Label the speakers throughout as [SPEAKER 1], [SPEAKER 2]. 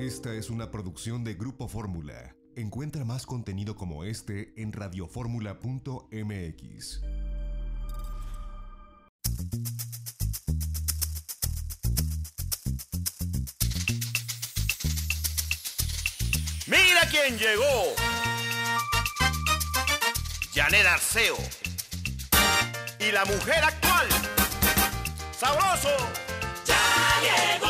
[SPEAKER 1] Esta es una producción de Grupo Fórmula. Encuentra más contenido como este en radioformula.mx. Mira quién llegó. Janet Arceo. Y la mujer actual. Sabroso. Ya llegó.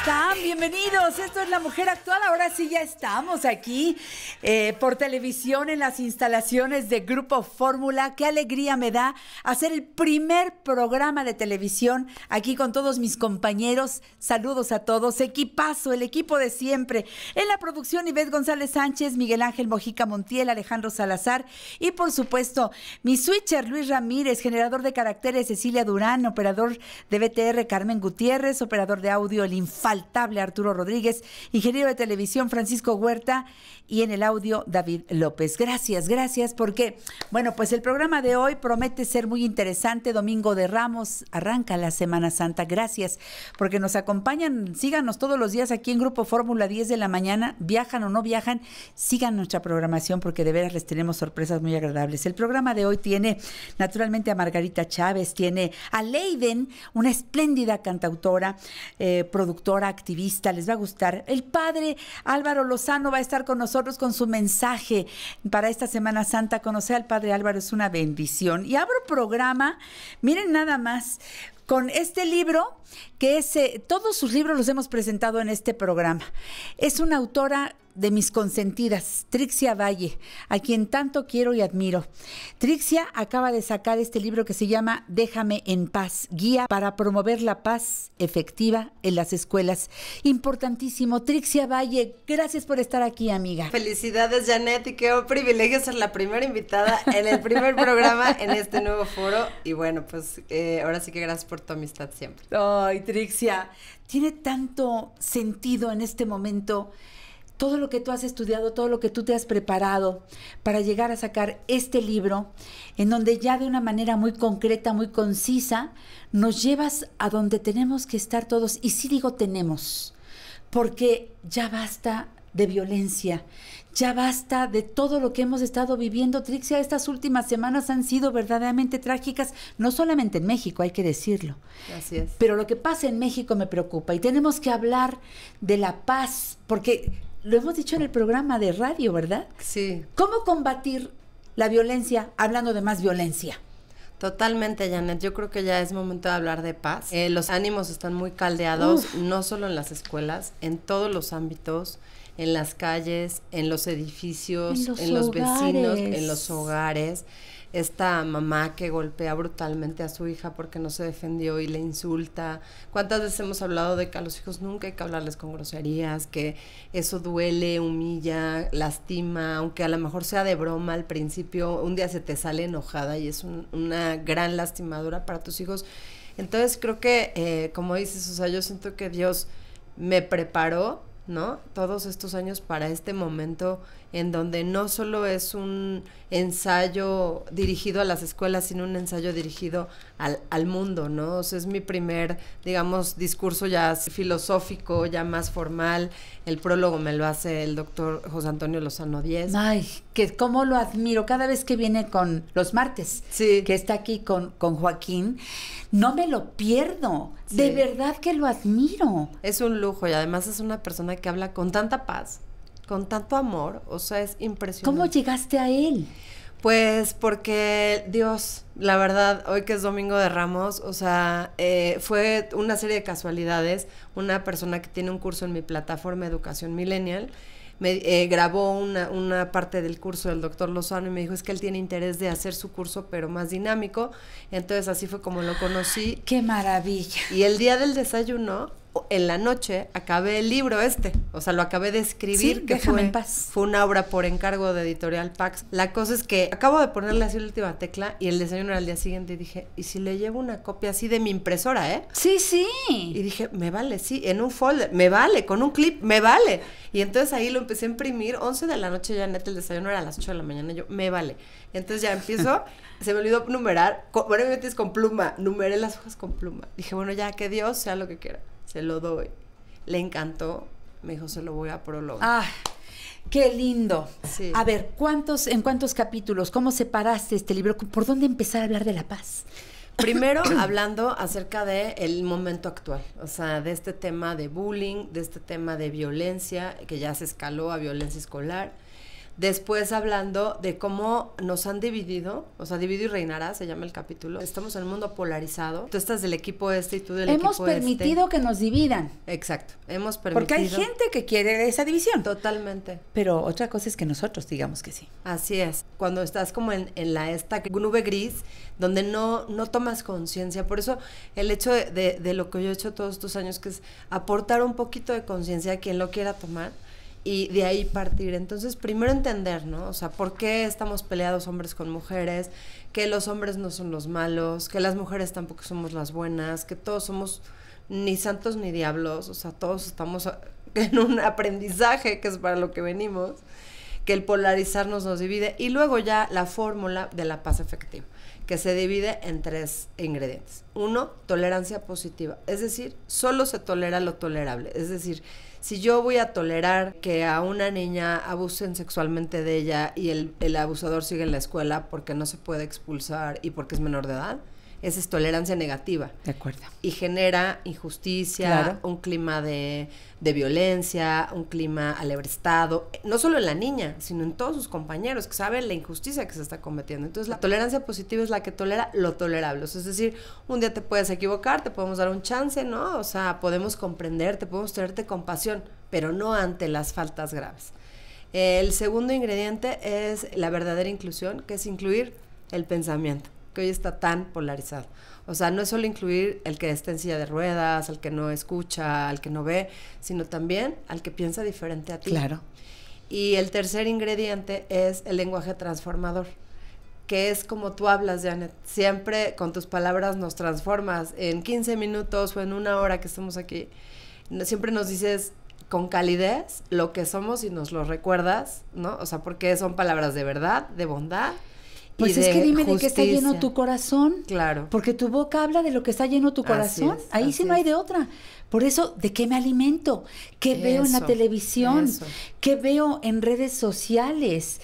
[SPEAKER 2] están? Bienvenidos. Esto es La Mujer Actual. Ahora sí ya estamos aquí eh, por televisión en las instalaciones de Grupo Fórmula. Qué alegría me da hacer el primer programa de televisión aquí con todos mis compañeros. Saludos a todos, equipazo, el equipo de siempre. En la producción, Ivette González Sánchez, Miguel Ángel Mojica Montiel, Alejandro Salazar y por supuesto mi switcher Luis Ramírez, generador de caracteres Cecilia Durán, operador de BTR Carmen Gutiérrez, operador de audio el infaltable Arturo Rodríguez, ingeniero de televisión Francisco Huerta y en el David López. Gracias, gracias, porque, bueno, pues el programa de hoy promete ser muy interesante. Domingo de Ramos arranca la Semana Santa. Gracias, porque nos acompañan, síganos todos los días aquí en Grupo Fórmula 10 de la mañana, viajan o no viajan, sigan nuestra programación porque de veras les tenemos sorpresas muy agradables. El programa de hoy tiene naturalmente a Margarita Chávez, tiene a Leiden, una espléndida cantautora, eh, productora, activista, les va a gustar. El padre Álvaro Lozano va a estar con nosotros con su su mensaje para esta Semana Santa. Conocer al Padre Álvaro es una bendición. Y abro programa, miren nada más, con este libro, que es, eh, todos sus libros los hemos presentado en este programa. Es una autora de mis consentidas, Trixia Valle, a quien tanto quiero y admiro. Trixia acaba de sacar este libro que se llama Déjame en paz, guía para promover la paz efectiva en las escuelas. Importantísimo. Trixia Valle, gracias por estar aquí, amiga.
[SPEAKER 1] Felicidades, Janet, y qué privilegio ser la primera invitada en el primer programa en este nuevo foro. Y bueno, pues eh, ahora sí que gracias por tu amistad siempre.
[SPEAKER 2] Ay, Trixia, tiene tanto sentido en este momento todo lo que tú has estudiado, todo lo que tú te has preparado para llegar a sacar este libro, en donde ya de una manera muy concreta, muy concisa, nos llevas a donde tenemos que estar todos. Y sí digo tenemos, porque ya basta de violencia. Ya basta de todo lo que hemos estado viviendo, Trixia. Estas últimas semanas han sido verdaderamente trágicas, no solamente en México, hay que decirlo. Pero lo que pasa en México me preocupa y tenemos que hablar de la paz, porque lo hemos dicho en el programa de radio, ¿verdad? Sí. ¿Cómo combatir la violencia hablando de más violencia?
[SPEAKER 1] Totalmente, Janet. Yo creo que ya es momento de hablar de paz. Eh, los ánimos están muy caldeados, no solo en las escuelas, en todos los ámbitos en las calles, en los edificios, en los, vecinos, en los hogares. Esta mamá que golpea brutalmente a su hija porque no se defendió y le insulta. ¿Cuántas veces hemos hablado de que a los hijos nunca hay que hablarles con groserías, que eso duele, humilla, lastima, aunque a lo mejor sea de broma al principio, un día se te sale enojada y es una gran lastimadura para tus hijos? Entonces creo que, eh, como dices, o sea, yo siento que Dios me preparó ¿no? Todos estos años para este momento en donde no solo es un ensayo dirigido a las escuelas, sino un ensayo dirigido al, mundo, ¿no? O es mi primer, digamos, discurso ya filosófico, ya más formal. El prólogo me lo hace el doctor José Antonio Lozano Díez. Ay,
[SPEAKER 2] que cómo lo admiro cada vez que viene con los martes, que está aquí con, Joaquín. No me lo pierdo. De verdad que lo admiro.
[SPEAKER 1] Es un lujo y además es una persona que habla con tanta paz con tanto amor, o sea, es impresionante. ¿Cómo llegaste a él? Pues porque Dios, la verdad, hoy que es Domingo de Ramos, o sea, eh, fue una serie de casualidades. Una persona que tiene un curso en mi plataforma Educación Millennial me eh, grabó una, una, parte del curso del doctor Lozano y me dijo es que él tiene interés de hacer su curso pero más dinámico. Entonces así fue como lo conocí. ¡Qué maravilla! Y el día del desayuno en la noche acabé el libro este, o sea, lo acabé de escribir, que fue, fue una obra por encargo de Editorial Pax. La cosa es que acabo de ponerle así la última tecla y el desayuno era el día siguiente y dije, ¿y si le llevo una copia así de mi impresora, eh? Sí, sí. Y dije, me vale, sí, en un folder, me vale, con un clip, me vale. Y entonces ahí lo empecé a imprimir, 11 de la noche ya neta, el desayuno era a las 8 de la mañana, yo, me vale. entonces ya empiezo, se me olvidó numerar, bueno, me metes con pluma, numeré las hojas con pluma. Dije, bueno, ya, que Dios sea lo que quiera se lo doy. Le encantó, me dijo, se lo voy a prologar. Ah, qué lindo. A
[SPEAKER 2] ver, ¿cuántos, ¿en cuántos capítulos? ¿Cómo separaste este libro? ¿Por dónde empezar a hablar de la paz?
[SPEAKER 1] Primero hablando acerca del el momento actual, o sea, de este tema de bullying, de este tema de violencia, que ya se escaló a violencia escolar Después hablando de cómo nos han dividido, o sea, dividido y reinará, se llama el capítulo. Estamos en un mundo polarizado. Tú estás del equipo este y tú del Hemos equipo este. Hemos permitido
[SPEAKER 2] que nos dividan.
[SPEAKER 1] Exacto. Hemos permitido. Porque hay gente que
[SPEAKER 2] quiere esa división. Totalmente.
[SPEAKER 1] Pero otra cosa es que nosotros digamos que sí. Así es. Cuando estás como en, la esta nube gris, donde no, no tomas conciencia. Por eso el hecho de lo que yo he hecho todos estos años, que es aportar un poquito de conciencia a quien lo quiera tomar y de ahí partir. Entonces, primero entender, ¿no? O sea, ¿por qué estamos peleados hombres con mujeres? Que los hombres no son los malos, que las mujeres tampoco somos las buenas, que todos somos ni santos ni diablos, o sea, todos estamos eh, en un aprendizaje que es para lo que venimos que el polarizarnos nos divide y luego ya la fórmula de la paz efectiva, que se divide en tres ingredientes. Uno, tolerancia positiva, es decir, solo se tolera lo tolerable, es decir, si yo voy a tolerar que a una niña abusen sexualmente de ella y el abusador sigue en la escuela porque no se puede expulsar y porque es menor de edad, esa es tolerancia negativa. De acuerdo. Y genera injusticia, un clima de, violencia, un clima alebrestado, no solo en la niña, sino en todos sus compañeros que saben la injusticia que se está cometiendo. Entonces, la tolerancia positiva es la que tolera lo tolerable. es decir, un día te puedes equivocar, te podemos dar un chance, ¿no? O sea, podemos comprenderte, podemos tenerte compasión, pero no ante las faltas graves. El segundo ingrediente es la verdadera inclusión, que es incluir el pensamiento que hoy está tan polarizado. O sea, no es solo incluir el que está en silla de ruedas, al que no escucha, al que no ve, sino también al que piensa diferente a ti. Claro. Y el tercer ingrediente es el lenguaje transformador que es como tú hablas, Janet. Siempre con tus palabras nos transformas. En 15 minutos o en una hora que estamos aquí, siempre nos dices con calidez lo que somos y nos lo recuerdas, ¿no? O sea, porque son palabras de verdad, de bondad pues es que dime de qué está lleno tu
[SPEAKER 2] corazón.
[SPEAKER 1] Claro. Porque tu boca habla de lo
[SPEAKER 2] que está lleno tu corazón. Ahí sí no hay de otra. Por eso, ¿de qué me alimento? ¿Qué veo en la televisión? ¿Qué veo en redes sociales?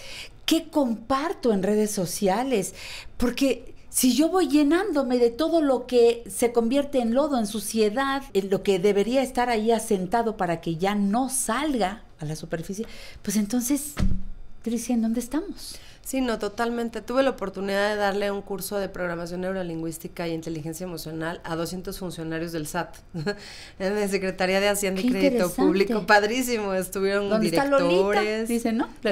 [SPEAKER 2] ¿Qué comparto en redes sociales? Porque si yo voy llenándome de todo lo que se convierte en lodo, en suciedad, en lo que debería estar ahí asentado para que ya no salga a la superficie, pues entonces, Tricia,
[SPEAKER 1] ¿en dónde estamos? Sí, no, totalmente. Tuve la oportunidad de darle un curso de programación neurolingüística y inteligencia emocional a 200 funcionarios del SAT, en la Secretaría de Hacienda y Crédito Público. Padrísimo, estuvieron directores.
[SPEAKER 2] Dicen, ¿no? ¿Te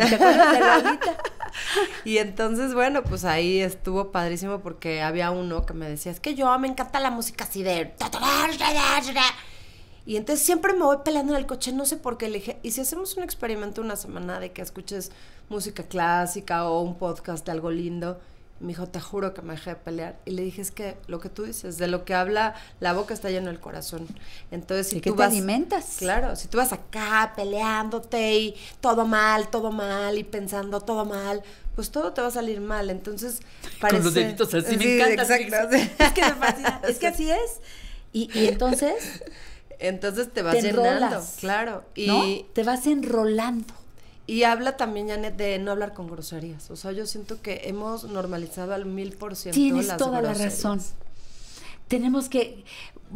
[SPEAKER 1] y entonces, bueno, pues ahí estuvo padrísimo porque había uno que me decía, es que yo me encanta la música así de... Y entonces siempre me voy peleando en el coche, no sé por qué. Le dije, ¿y si hacemos un experimento una semana de que escuches música clásica o un podcast de algo lindo? me dijo, te juro que me dejé de pelear. Y le dije, es que lo que tú dices, de lo que habla la boca está lleno el corazón. Entonces, si tú te alimentas? Claro, si tú vas acá peleándote y todo mal, todo mal y pensando todo mal, pues todo te va a salir mal. Entonces, parece... los deditos sí, me encanta. Exacto, Es que me fascina. es que así es. y, y entonces... Entonces te vas claro. Y
[SPEAKER 2] te vas enrolando.
[SPEAKER 1] Y habla también, Janet, de no hablar con groserías. O sea, yo siento que hemos normalizado al mil por ciento. Tienes toda la razón.
[SPEAKER 2] Tenemos que,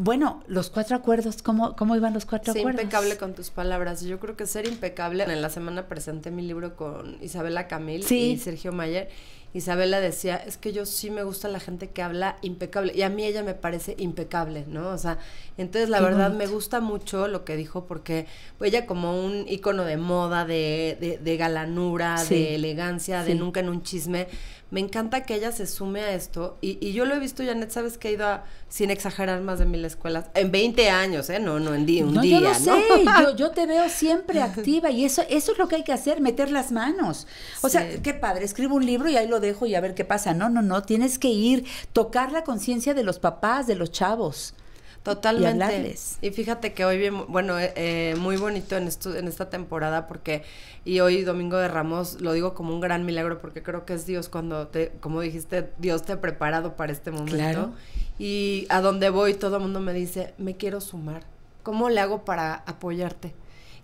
[SPEAKER 2] bueno, los cuatro acuerdos, ¿cómo, cómo iban los cuatro acuerdos? acuerdos?
[SPEAKER 1] impecable con tus palabras. Yo creo que ser impecable. En la semana presenté mi libro con Isabela Camil y Sergio Mayer. Isabela decía, es que yo sí me gusta la gente que habla impecable. Y a mí ella me parece impecable, ¿no? O sea, entonces la verdad me gusta mucho lo que dijo porque ella como un ícono de moda, de, de, galanura, de elegancia, de nunca en un chisme me encanta que ella se sume a esto. Y, y yo lo he visto, Janet, sabes que he ido a, sin exagerar, más de mil escuelas. En 20 años, ¿eh? No, no, en un día. Yo no, sé,
[SPEAKER 2] yo, te veo siempre activa y eso, eso es lo que hay que hacer, meter las manos. O sea, qué padre, escribo un libro y ahí lo dejo y a ver qué pasa. No, no, no, tienes que ir, tocar la conciencia de los papás, de los chavos. Totalmente.
[SPEAKER 1] Y fíjate que hoy, bien, bueno, eh, eh, muy bonito en, esto, en esta temporada porque, y hoy Domingo de Ramos, lo digo como un gran milagro porque creo que es Dios cuando te, como dijiste, Dios te ha preparado para este momento. Claro. Y a donde voy todo el mundo me dice, me quiero sumar. ¿Cómo le hago para apoyarte?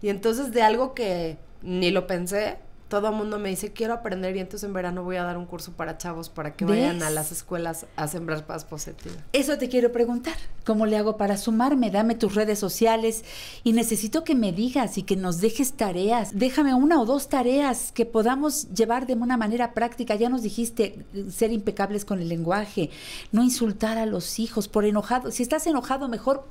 [SPEAKER 1] Y entonces de algo que ni lo pensé, todo el mundo me dice, quiero aprender y entonces en verano voy a dar un curso para chavos para que vayan a las escuelas a sembrar paz positiva.
[SPEAKER 2] Eso te quiero preguntar, ¿cómo le hago para sumarme? Dame tus redes sociales y necesito que me digas y que nos dejes tareas. Déjame una o dos tareas que podamos llevar de una manera práctica. Ya nos dijiste ser impecables con el lenguaje, no insultar a los hijos por enojado. Si estás enojado, mejor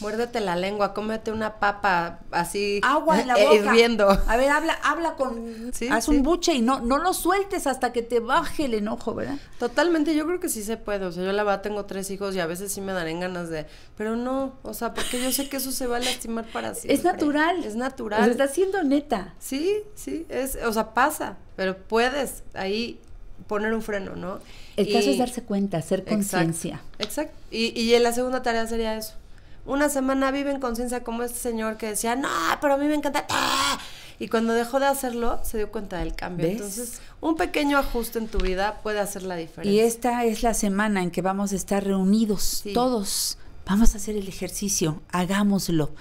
[SPEAKER 1] Muérdete la lengua, cómete una papa así. Agua en la eh, boca. Hirviendo. A ver, habla, habla con. haz un
[SPEAKER 2] buche y no, no lo sueltes hasta que te baje el enojo, ¿verdad?
[SPEAKER 1] Totalmente, yo creo que sí se puede. O sea, yo la verdad tengo tres hijos y a veces sí me daré ganas de. Pero no, o sea, porque yo sé que eso se va a lastimar para siempre. Es natural. Es natural. Lo está siendo neta. Sí, sí. Es, o sea, pasa. Pero puedes ahí poner un freno, ¿no? El caso es darse
[SPEAKER 2] cuenta, hacer conciencia.
[SPEAKER 1] Exacto. Y, y la segunda tarea sería eso, una semana vive en conciencia como este señor que decía, no, pero a mí me encanta. Y cuando dejó de hacerlo, se dio cuenta del cambio. Entonces, un pequeño ajuste en tu vida puede hacer la diferencia. Y
[SPEAKER 2] esta es la semana en que vamos a estar reunidos todos. Vamos a hacer el ejercicio, hagámoslo.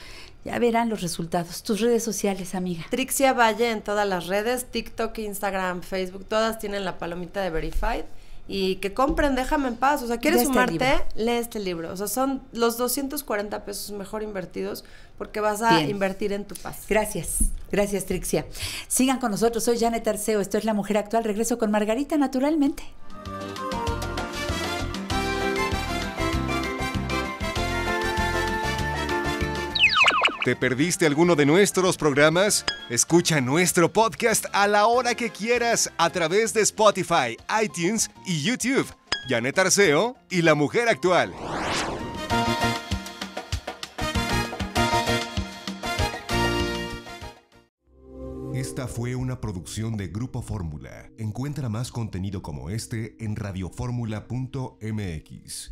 [SPEAKER 2] Ya verán los resultados. Tus redes sociales, amiga.
[SPEAKER 1] Trixia Valle en todas las redes, TikTok, Instagram, Facebook, todas tienen la palomita de Verified y que compren, déjame en paz. O sea, ¿quieres sumarte? Este Lee este libro. O sea, son los 240 pesos mejor invertidos porque vas a invertir en tu paz.
[SPEAKER 2] Gracias, gracias Trixia. Sigan con nosotros, soy Janet Arceo, esto es La Mujer Actual. Regreso con Margarita naturalmente.
[SPEAKER 1] ¿Te perdiste alguno de nuestros programas? Escucha nuestro podcast a la hora que quieras a través de Spotify, iTunes y YouTube. Janet Arceo y La Mujer Actual. Esta fue una producción de Grupo Fórmula. Encuentra más contenido como este en radioformula.mx.